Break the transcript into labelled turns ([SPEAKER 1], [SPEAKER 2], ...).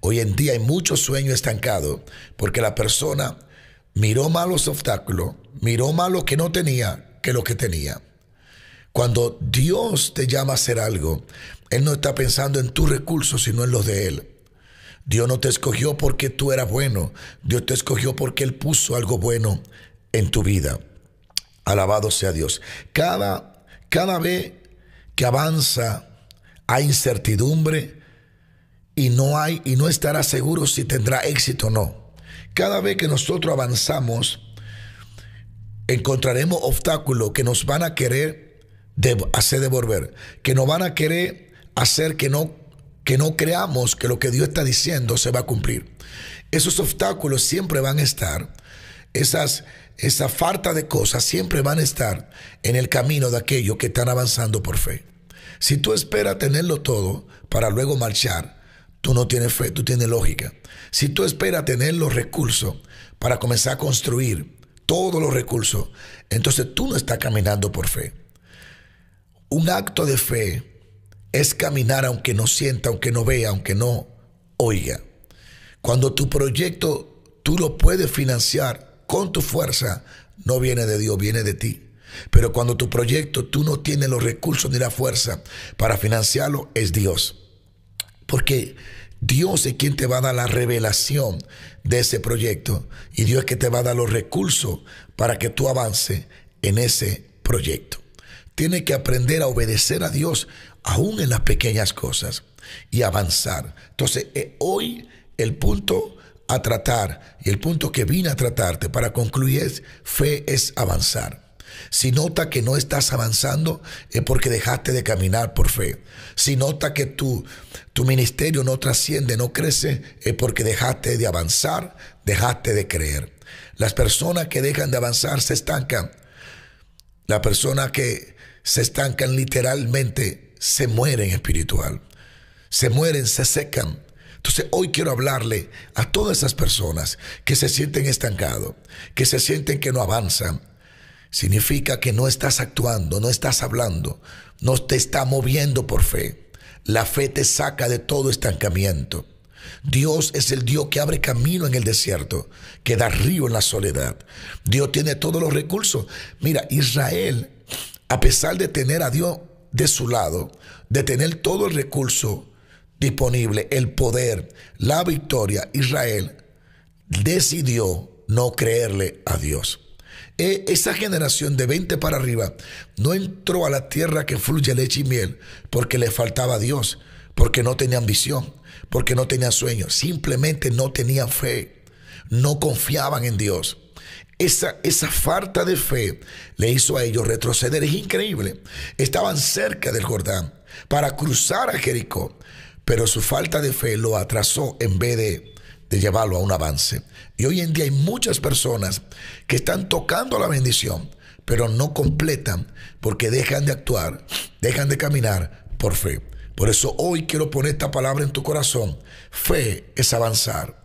[SPEAKER 1] Hoy en día hay mucho sueño estancado porque la persona miró mal los obstáculos, miró más lo que no tenía que lo que tenía. Cuando Dios te llama a hacer algo, Él no está pensando en tus recursos, sino en los de Él. Dios no te escogió porque tú eras bueno, Dios te escogió porque Él puso algo bueno en tu vida. Alabado sea Dios. Cada, cada vez que avanza, a incertidumbre, y no hay y no estará seguro si tendrá éxito o no. Cada vez que nosotros avanzamos, encontraremos obstáculos que nos van a querer hacer devolver, que nos van a querer hacer que no, que no creamos que lo que Dios está diciendo se va a cumplir. Esos obstáculos siempre van a estar, esas, esa falta de cosas siempre van a estar en el camino de aquellos que están avanzando por fe. Si tú esperas tenerlo todo para luego marchar, tú no tienes fe, tú tienes lógica. Si tú esperas tener los recursos para comenzar a construir todos los recursos, entonces tú no estás caminando por fe. Un acto de fe es caminar aunque no sienta, aunque no vea, aunque no oiga. Cuando tu proyecto tú lo puedes financiar con tu fuerza, no viene de Dios, viene de ti. Pero cuando tu proyecto tú no tienes los recursos ni la fuerza para financiarlo, es Dios. Porque Dios es quien te va a dar la revelación de ese proyecto y Dios es quien te va a dar los recursos para que tú avances en ese proyecto. Tienes que aprender a obedecer a Dios aún en las pequeñas cosas y avanzar. Entonces, eh, hoy el punto a tratar y el punto que vine a tratarte para concluir es fe es avanzar. Si nota que no estás avanzando es porque dejaste de caminar por fe. Si nota que tu, tu ministerio no trasciende, no crece, es porque dejaste de avanzar, dejaste de creer. Las personas que dejan de avanzar se estancan. Las personas que se estancan literalmente se mueren espiritual. Se mueren, se secan. Entonces hoy quiero hablarle a todas esas personas que se sienten estancados, que se sienten que no avanzan, Significa que no estás actuando, no estás hablando, no te está moviendo por fe. La fe te saca de todo estancamiento. Dios es el Dios que abre camino en el desierto, que da río en la soledad. Dios tiene todos los recursos. Mira, Israel, a pesar de tener a Dios de su lado, de tener todo el recurso disponible, el poder, la victoria, Israel decidió no creerle a Dios. E, esa generación de 20 para arriba no entró a la tierra que fluye leche y miel porque le faltaba a Dios, porque no tenían visión, porque no tenían sueño, simplemente no tenían fe, no confiaban en Dios. Esa, esa, falta de fe le hizo a ellos retroceder. Es increíble. Estaban cerca del Jordán para cruzar a Jericó, pero su falta de fe lo atrasó en vez de de llevarlo a un avance. Y hoy en día hay muchas personas que están tocando la bendición, pero no completan porque dejan de actuar, dejan de caminar por fe. Por eso hoy quiero poner esta palabra en tu corazón. Fe es avanzar.